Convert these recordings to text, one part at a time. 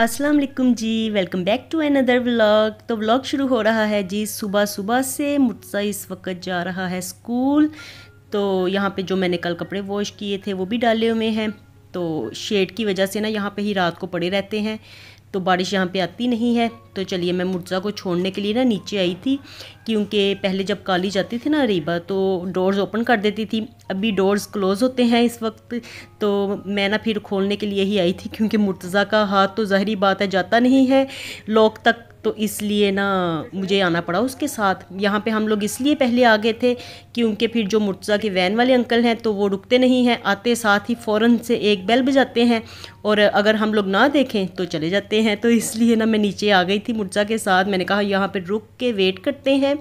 अस्सलाम वालेकुम जी welcome back to another vlog तो व्लॉग शुरू हो रहा है जी सुबह सुबह से मुझसे इस वक्त जा रहा है स्कूल तो यहाँ पे जो मैंने कल कपड़े वॉश किए थे वो भी डाले हुए हैं तो शेड की वजह से ना यहाँ पे ही रात को पड़े रहते हैं तो बारिश यहाँ पे आती नहीं है तो चलिए मैं मुर्ज़ा को छोड़ने के लिए ना नीचे आई थी क्योंकि पहले जब काली जाती थी ना रीबा तो डोर्स ओपन कर देती थी अभी डोर्स क्लोज़ होते हैं इस वक्त तो मैं ना फिर खोलने के लिए ही आई थी क्योंकि मुर्तज़ा का हाथ तो ज़ाहरी बात है जाता नहीं है लॉक तक तो इसलिए ना मुझे आना पड़ा उसके साथ यहाँ पे हम लोग इसलिए पहले आ गए थे क्योंकि फिर जो मुर्तज़ा के वैन वाले अंकल हैं तो वो रुकते नहीं हैं आते साथ ही फ़ौर से एक बेल बजाते हैं और अगर हम लोग ना देखें तो चले जाते हैं तो इसलिए ना मैं नीचे आ गई थी मुर्तज़ा के साथ मैंने कहा यहाँ पर रुक के वेट करते हैं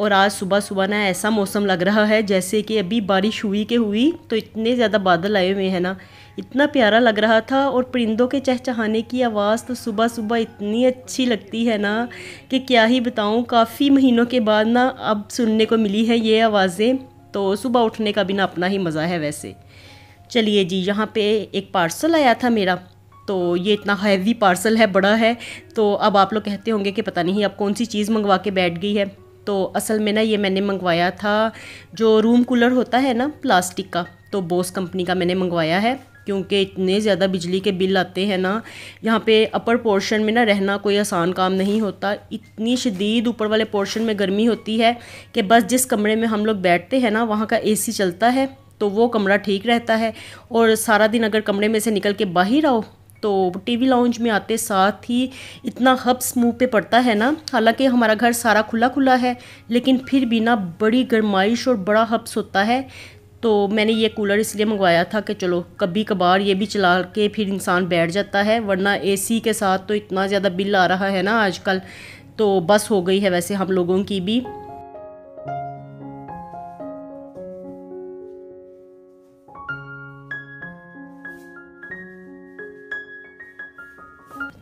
और आज सुबह सुबह ना ऐसा मौसम लग रहा है जैसे कि अभी बारिश हुई के हुई तो इतने ज़्यादा बादल आए हुए हैं ना इतना प्यारा लग रहा था और परिंदों के चहचहाने की आवाज़ तो सुबह सुबह इतनी अच्छी लगती है ना कि क्या ही बताऊँ काफ़ी महीनों के बाद ना अब सुनने को मिली है ये आवाज़ें तो सुबह उठने का भी ना अपना ही मज़ा है वैसे चलिए जी यहाँ पे एक पार्सल आया था मेरा तो ये इतना हैवी पार्सल है बड़ा है तो अब आप लोग कहते होंगे कि पता नहीं अब कौन सी चीज़ मंगवा के बैठ गई है तो असल में ना ये मैंने मंगवाया था जो रूम कूलर होता है ना प्लास्टिक का तो बोस कंपनी का मैंने मंगवाया है क्योंकि इतने ज़्यादा बिजली के बिल आते हैं ना यहाँ पे अपर पोर्शन में ना रहना कोई आसान काम नहीं होता इतनी शदीद ऊपर वाले पोर्शन में गर्मी होती है कि बस जिस कमरे में हम लोग बैठते हैं ना वहाँ का एसी चलता है तो वो कमरा ठीक रहता है और सारा दिन अगर कमरे में से निकल के बाहर आओ तो टीवी लाउंज में आते साथ ही इतना हब्स मुंह पे पड़ता है ना हालांकि हमारा घर सारा खुला खुला है लेकिन फिर भी ना बड़ी गर्माइश और बड़ा हब्स होता है तो मैंने ये कूलर इसलिए मंगवाया था कि चलो कभी कभार ये भी चला के फिर इंसान बैठ जाता है वरना एसी के साथ तो इतना ज़्यादा बिल आ रहा है ना आजकल तो बस हो गई है वैसे हम लोगों की भी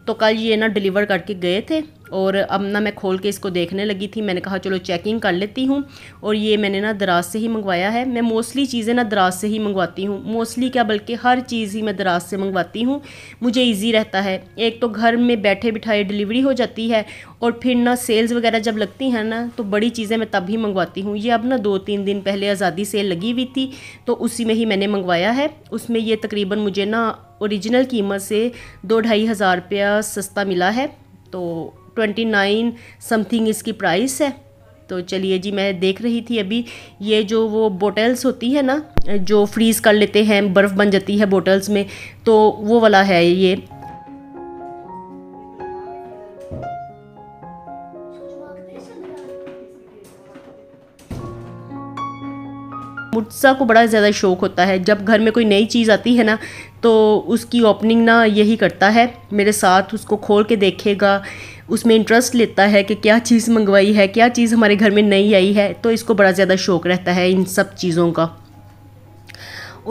तो कल ये ना डिलीवर करके गए थे और अब ना मैं खोल के इसको देखने लगी थी मैंने कहा चलो चेकिंग कर लेती हूँ और ये मैंने ना दराज से ही मंगवाया है मैं मोस्टली चीज़ें ना दराज से ही मंगवाती हूँ मोस्टली क्या बल्कि हर चीज़ ही मैं दराज से मंगवाती हूँ मुझे ईजी रहता है एक तो घर में बैठे बिठाए डिलीवरी हो जाती है और फिर ना सेल्स वगैरह जब लगती हैं ना तो बड़ी चीज़ें मैं तब ही मंगवाती हूँ ये अब ना दो तीन दिन पहले आज़ादी सेल लगी हुई थी तो उसी में ही मैंने मंगवाया है उसमें ये तकरीबन मुझे ना औरिजिनल कीमत से दो ढाई हज़ार रुपया सस्ता मिला है तो ट्वेंटी नाइन समथिंग इसकी प्राइस है तो चलिए जी मैं देख रही थी अभी ये जो वो बोटल्स होती है ना जो फ्रीज़ कर लेते हैं बर्फ़ बन जाती है बोटल्स में तो वो वाला है ये मुझसा को बड़ा ज़्यादा शौक़ होता है जब घर में कोई नई चीज़ आती है ना तो उसकी ओपनिंग ना यही करता है मेरे साथ उसको खोल के देखेगा उसमें इंटरेस्ट लेता है कि क्या चीज़ मंगवाई है क्या चीज़ हमारे घर में नई आई है तो इसको बड़ा ज़्यादा शौक़ रहता है इन सब चीज़ों का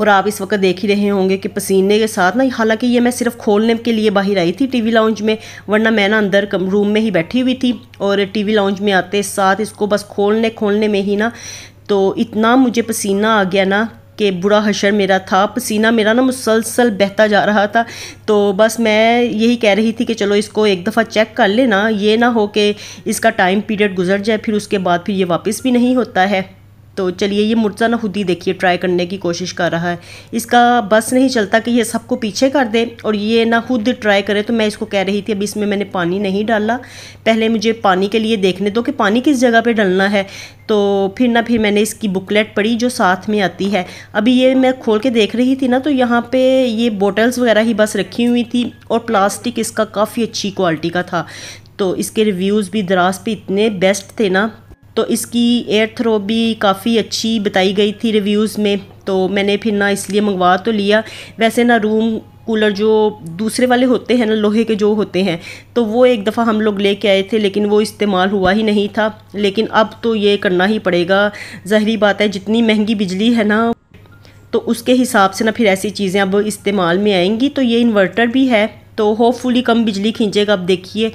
और आप इस वक्त देख ही रहे होंगे कि पसीने के साथ ना हालांकि ये मैं सिर्फ खोलने के लिए बाहर आई थी टीवी लाउंज में वरना मैं ना अंदर कम रूम में ही बैठी हुई थी और टीवी लाउंज में आते साथ इसको बस खोलने खोलने में ही ना तो इतना मुझे पसीना आ गया ना कि बुरा हशर मेरा था पसीना मेरा ना मुसलसल बहता जा रहा था तो बस मैं यही कह रही थी कि चलो इसको एक दफ़ा चेक कर लेना ये ना हो कि इसका टाइम पीरियड गुजर जाए फिर उसके बाद फिर ये वापस भी नहीं होता है तो चलिए ये मुर्जा ना खुद ही देखिए ट्राई करने की कोशिश कर रहा है इसका बस नहीं चलता कि ये सबको पीछे कर दे और ये ना खुद ट्राई करे तो मैं इसको कह रही थी अभी इसमें मैंने पानी नहीं डाला पहले मुझे पानी के लिए देखने दो कि पानी किस जगह पे डालना है तो फिर ना फिर मैंने इसकी बुकलेट पढ़ी जो साथ में आती है अभी ये मैं खोल के देख रही थी ना तो यहाँ पर ये बोटल्स वगैरह ही बस रखी हुई थी और प्लास्टिक इसका काफ़ी अच्छी क्वालिटी का था तो इसके रिव्यूज़ भी दराज पे इतने बेस्ट थे ना तो इसकी एयर थ्रो भी काफ़ी अच्छी बताई गई थी रिव्यूज़ में तो मैंने फिर ना इसलिए मंगवा तो लिया वैसे ना रूम कूलर जो दूसरे वाले होते हैं ना लोहे के जो होते हैं तो वो एक दफ़ा हम लोग लेके आए थे लेकिन वो इस्तेमाल हुआ ही नहीं था लेकिन अब तो ये करना ही पड़ेगा जहरी बात है जितनी महंगी बिजली है ना तो उसके हिसाब से ना फिर ऐसी चीज़ें अब इस्तेमाल में आएंगी तो ये इन्वर्टर भी है तो होपफुली कम बिजली खींचेगा अब देखिए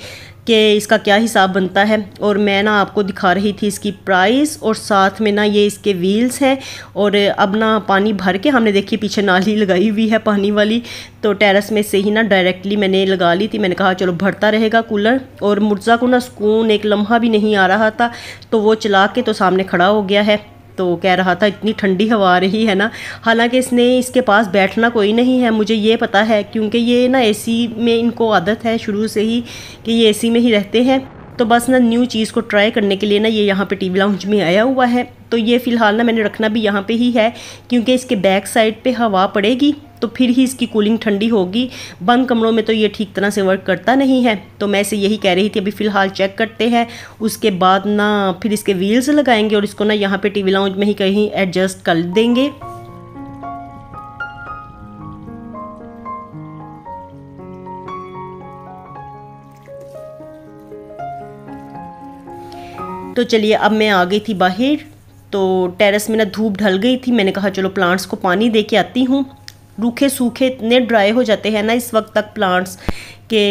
कि इसका क्या हिसाब बनता है और मैं ना आपको दिखा रही थी इसकी प्राइस और साथ में ना ये इसके व्हील्स हैं और अब ना पानी भर के हमने देखी पीछे नाली लगाई हुई है पानी वाली तो टेरेस में से ही ना डायरेक्टली मैंने लगा ली थी मैंने कहा चलो भरता रहेगा कूलर और मुर्ज़ा को ना सुकून एक लम्हा भी नहीं आ रहा था तो वो चला के तो सामने खड़ा हो गया है तो कह रहा था इतनी ठंडी हवा आ रही है ना हालांकि इसने इसके पास बैठना कोई नहीं है मुझे ये पता है क्योंकि ये ना एसी में इनको आदत है शुरू से ही कि ये एसी में ही रहते हैं तो बस ना न्यू चीज़ को ट्राई करने के लिए ना ये यहाँ पे टीवी लाउंज में आया हुआ है तो ये फ़िलहाल ना मैंने रखना भी यहाँ पे ही है क्योंकि इसके बैक साइड पे हवा पड़ेगी तो फिर ही इसकी कूलिंग ठंडी होगी बंद कमरों में तो ये ठीक तरह से वर्क करता नहीं है तो मैं इसे यही कह रही थी अभी फ़िलहाल चेक करते हैं उसके बाद ना फिर इसके व्हील्स लगाएंगे और इसको ना यहाँ पे टीवी लाउंज में ही कहीं एडजस्ट कर देंगे तो चलिए अब मैं आ गई थी बाहर तो टेरेस में ना धूप ढल गई थी मैंने कहा चलो प्लांट्स को पानी दे के आती हूँ रूखे सूखे इतने ड्राई हो जाते हैं ना इस वक्त तक प्लांट्स के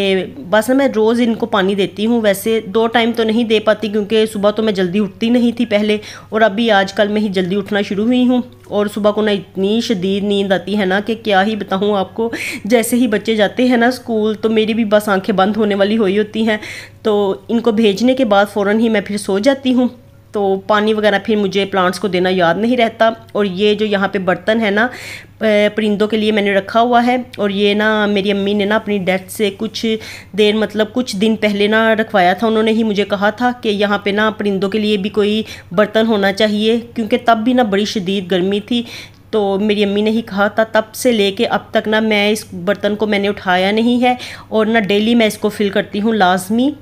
बस ना मैं रोज़ इनको पानी देती हूँ वैसे दो टाइम तो नहीं दे पाती क्योंकि सुबह तो मैं जल्दी उठती नहीं थी पहले और अभी आजकल मैं ही जल्दी उठना शुरू हुई हूँ और सुबह को ना इतनी शदीद नींद आती है ना कि क्या ही बताऊँ आपको जैसे ही बच्चे जाते हैं ना स्कूल तो मेरी भी बस आंखें बंद होने वाली हुई होती हैं तो इनको भेजने के बाद फ़ौर ही मैं फिर सो जाती हूँ तो पानी वगैरह फिर मुझे प्लांट्स को देना याद नहीं रहता और ये जो यहाँ पे बर्तन है ना परिंदों के लिए मैंने रखा हुआ है और ये ना मेरी अम्मी ने ना अपनी डेथ से कुछ देर मतलब कुछ दिन पहले ना रखवाया था उन्होंने ही मुझे कहा था कि यहाँ पे ना परिंदों के लिए भी कोई बर्तन होना चाहिए क्योंकि तब भी ना बड़ी शदीद गर्मी थी तो मेरी अम्मी ने ही कहा था तब से लेके अब तक ना मैं इस बर्तन को मैंने उठाया नहीं है और ना डेली मैं इसको फिल करती हूँ लाजमी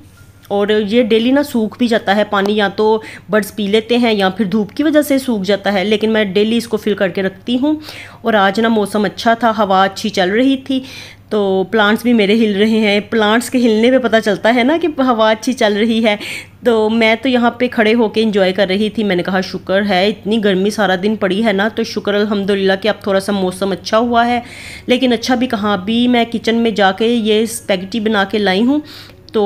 और ये डेली ना सूख भी जाता है पानी या तो बर्ड्स पी लेते हैं या फिर धूप की वजह से सूख जाता है लेकिन मैं डेली इसको फिल करके रखती हूँ और आज ना मौसम अच्छा था हवा अच्छी चल रही थी तो प्लांट्स भी मेरे हिल रहे हैं प्लांट्स के हिलने पे पता चलता है ना कि हवा अच्छी चल रही है तो मैं तो यहाँ पे खड़े होके इंजॉय कर रही थी मैंने कहा शुक्र है इतनी गर्मी सारा दिन पड़ी है ना तो शुक्र अल्हम्दुलिल्लाह कि अब थोड़ा सा मौसम अच्छा हुआ है लेकिन अच्छा भी कहाँ भी मैं किचन में जाके ये पैकेटी बना के लाई हूँ तो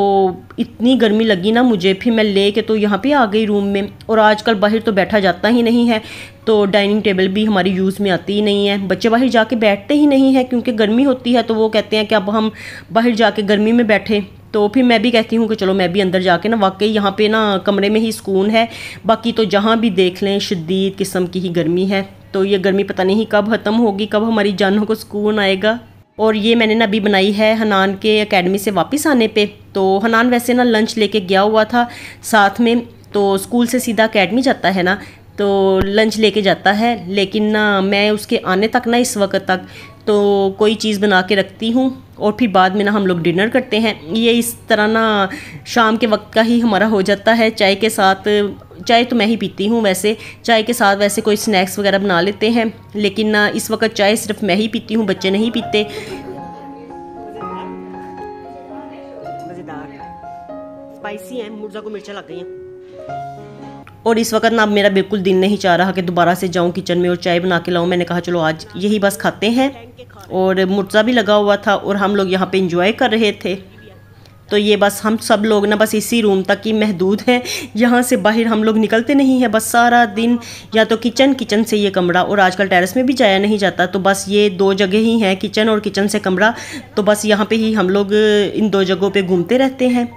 इतनी गर्मी लगी ना मुझे फिर मैं ले के तो यहाँ पे आ गई रूम में और आजकल बाहर तो बैठा जाता ही नहीं है तो डाइनिंग टेबल भी हमारी यूज़ में आती ही नहीं है बच्चे बाहर जाके बैठते ही नहीं है क्योंकि गर्मी होती है तो वो कहते हैं कि अब हम बाहर जाके गर्मी में बैठे तो फिर मैं भी कहती हूँ कि चलो मैं भी अंदर जाके ना वाकई यहाँ पे ना कमरे में ही सुकून है बाकी तो जहाँ भी देख लें शदीद किस्म की ही गर्मी है तो ये गर्मी पता नहीं कब ख़त्म होगी कब हमारी जानों को सुकून आएगा और ये मैंने ना अभी बनाई है हनान के अकेडमी से वापस आने पे तो हनान वैसे ना लंच लेके गया हुआ था साथ में तो स्कूल से सीधा अकेडमी जाता है ना तो लंच लेके जाता है लेकिन ना मैं उसके आने तक ना इस वक्त तक तो कोई चीज़ बना के रखती हूँ और फिर बाद में ना हम लोग डिनर करते हैं ये इस तरह ना शाम के वक्त का ही हमारा हो जाता है चाय के साथ चाय तो मैं ही पीती हूँ वैसे चाय के साथ वैसे कोई स्नैक्स वगैरह बना लेते हैं लेकिन ना इस वक्त चाय सिर्फ मैं ही पीती हूँ बच्चे नहीं पीते हैं और इस वक्त ना अब मेरा बिल्कुल दिन नहीं चाह रहा कि दोबारा से जाऊं किचन में और चाय बना के लाऊं मैंने कहा चलो आज यही बस खाते हैं और मुर्जा भी लगा हुआ था और हम लोग यहाँ पे इंजॉय कर रहे थे तो ये बस हम सब लोग ना बस इसी रूम तक ही महदूद हैं यहाँ से बाहर हम लोग निकलते नहीं हैं बस सारा दिन या तो किचन किचन से ये कमरा और आजकल टेरेस में भी जाया नहीं जाता तो बस ये दो जगह ही हैं किचन और किचन से कमरा तो बस यहाँ पे ही हम लोग इन दो जगहों पे घूमते रहते हैं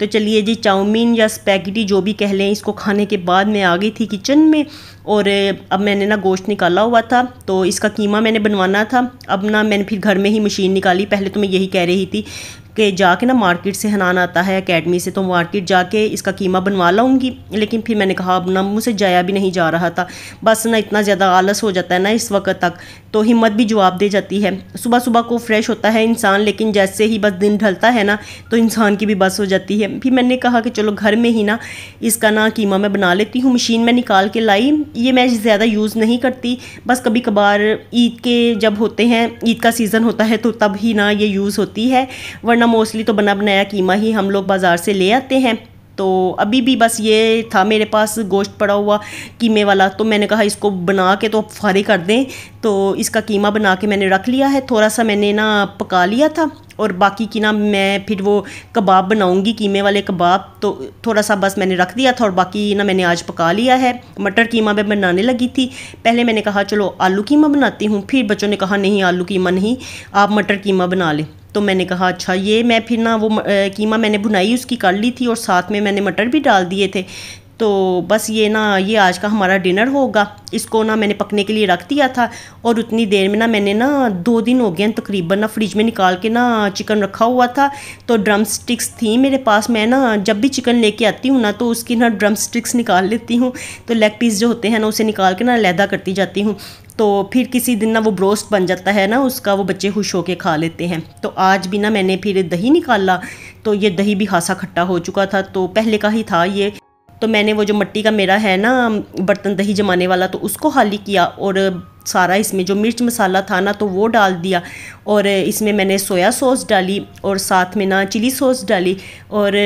तो चलिए जी चाउमीन या स्पैगेटी जो भी कह लें इसको खाने के बाद मैं आ गई थी किचन में और अब मैंने ना गोश्त निकाला हुआ था तो इसका कीमा मैंने बनवाना था अब ना मैंने फिर घर में ही मशीन निकाली पहले तो मैं यही कह रही थी कि जाके ना मार्केट से हनान आता है अकेडमी से तो मार्केट जाके इसका कीमा बनवा लाऊंगी लेकिन फिर मैंने कहा अब ना मुझसे जाया भी नहीं जा रहा था बस ना इतना ज़्यादा आलस हो जाता है ना इस वक्त तक तो हिम्मत भी जवाब दे जाती है सुबह सुबह को फ्रेश होता है इंसान लेकिन जैसे ही बस दिन ढलता है ना तो इंसान की भी बस हो जाती है फिर मैंने कहा कि चलो घर में ही ना इसका ना कीमा मैं बना लेती हूँ मशीन में निकाल के लाई ये मैं ज़्यादा यूज़ नहीं करती बस कभी कभार ईद के जब होते हैं ईद का सीज़न होता है तो तब ही ना ये यूज़ होती है वरना मोस्टली तो बना बनाया कीमा ही हम लोग बाज़ार से ले आते हैं तो अभी भी बस ये था मेरे पास गोश्त पड़ा हुआ कीमे वाला तो मैंने कहा इसको बना के तो फारे कर दें तो इसका कीमा बना के मैंने रख लिया है थोड़ा सा मैंने ना पका लिया था और बाकी की ना मैं फिर वो कबाब बनाऊंगी कीमे वाले कबाब तो थोड़ा सा बस मैंने रख दिया था और बाकी ना मैंने आज पका लिया है मटर कीमा मैं बनाने लगी थी पहले मैंने कहा चलो आलू कीमा बनाती हूँ फिर बच्चों ने कहा नहीं आलू कीमा नहीं आप मटर कीमा बना लें तो मैंने कहा अच्छा ये मैं फिर ना वो कीमा मैंने भुनाई उसकी कर ली थी और साथ में मैंने मटर भी डाल दिए थे तो बस ये ना ये आज का हमारा डिनर होगा इसको ना मैंने पकने के लिए रख दिया था और उतनी देर में ना मैंने ना दो दिन हो गए तकरीबन ना फ्रिज में निकाल के ना चिकन रखा हुआ था तो ड्रम स्टिक्स थी मेरे पास मैं ना जब भी चिकन लेके आती हूँ ना तो उसकी ना ड्रम स्टिक्स निकाल लेती हूँ तो लेग पीस जो होते हैं ना उसे निकाल के ना लैदा करती जाती हूँ तो फिर किसी दिन ना वो ब्रोस्ट बन जाता है ना उसका वो बच्चे खुश होके खा लेते हैं तो आज भी ना मैंने फिर दही निकाला तो ये दही भी खासा खट्टा हो चुका था तो पहले का ही था ये तो मैंने वो जो मट्टी का मेरा है ना बर्तन दही जमाने वाला तो उसको खाली किया और सारा इसमें जो मिर्च मसाला था ना तो वो डाल दिया और इसमें मैंने सोया सॉस डाली और साथ में ना चिली सॉस डाली और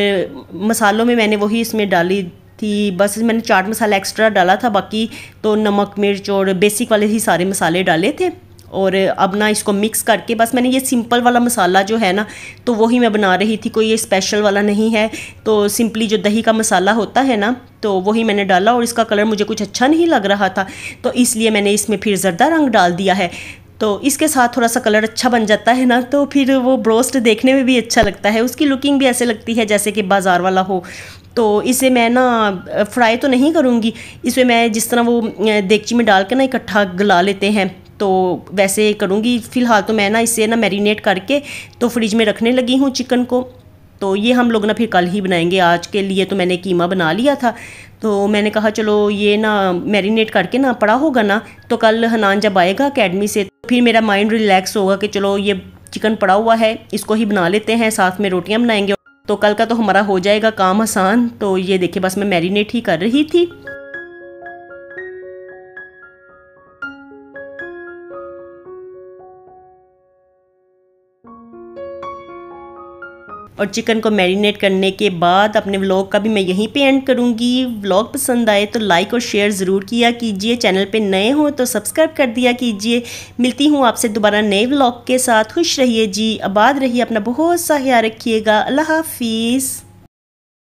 मसालों में मैंने वही इसमें डाली थी बस मैंने चाट मसाला एक्स्ट्रा डाला था बाकी तो नमक मिर्च और बेसिक वाले ही सारे मसाले डाले थे और अब ना इसको मिक्स करके बस मैंने ये सिंपल वाला मसाला जो है ना तो वही मैं बना रही थी कोई ये स्पेशल वाला नहीं है तो सिंपली जो दही का मसाला होता है ना तो वही मैंने डाला और इसका कलर मुझे कुछ अच्छा नहीं लग रहा था तो इसलिए मैंने इसमें फिर ज़रदा रंग डाल दिया है तो इसके साथ थोड़ा सा कलर अच्छा बन जाता है ना तो फिर वो ब्रोस्ट देखने में भी अच्छा लगता है उसकी लुकिंग भी ऐसे लगती है जैसे कि बाज़ार वाला हो तो इसे मैं ना फ्राई तो नहीं करूँगी इसमें मैं जिस तरह वो देगची में डाल के ना इकट्ठा गला लेते हैं तो वैसे करूँगी फ़िलहाल तो मैं ना इसे ना मैरिनेट करके तो फ्रिज में रखने लगी हूँ चिकन को तो ये हम लोग ना फिर कल ही बनाएंगे आज के लिए तो मैंने कीमा बना लिया था तो मैंने कहा चलो ये ना मैरिनेट करके ना पड़ा होगा ना तो कल हनान जब आएगा अकेडमी से तो फिर मेरा माइंड रिलैक्स होगा कि चलो ये चिकन पड़ा हुआ है इसको ही बना लेते हैं साथ में रोटियाँ बनाएंगे तो कल का तो हमारा हो जाएगा काम आसान तो ये देखिए बस मैं मैरिनेट ही कर रही थी और चिकन को मैरिनेट करने के बाद अपने व्लॉग का भी मैं यहीं पे एंड करूँगी व्लॉग पसंद आए तो लाइक और शेयर ज़रूर किया कीजिए चैनल पे नए हो तो सब्सक्राइब कर दिया कीजिए मिलती हूँ आपसे दोबारा नए व्लॉग के साथ खुश रहिए जी आबाद रहिए अपना बहुत सा ख्याल रखिएगा अल्लाह हाफिज़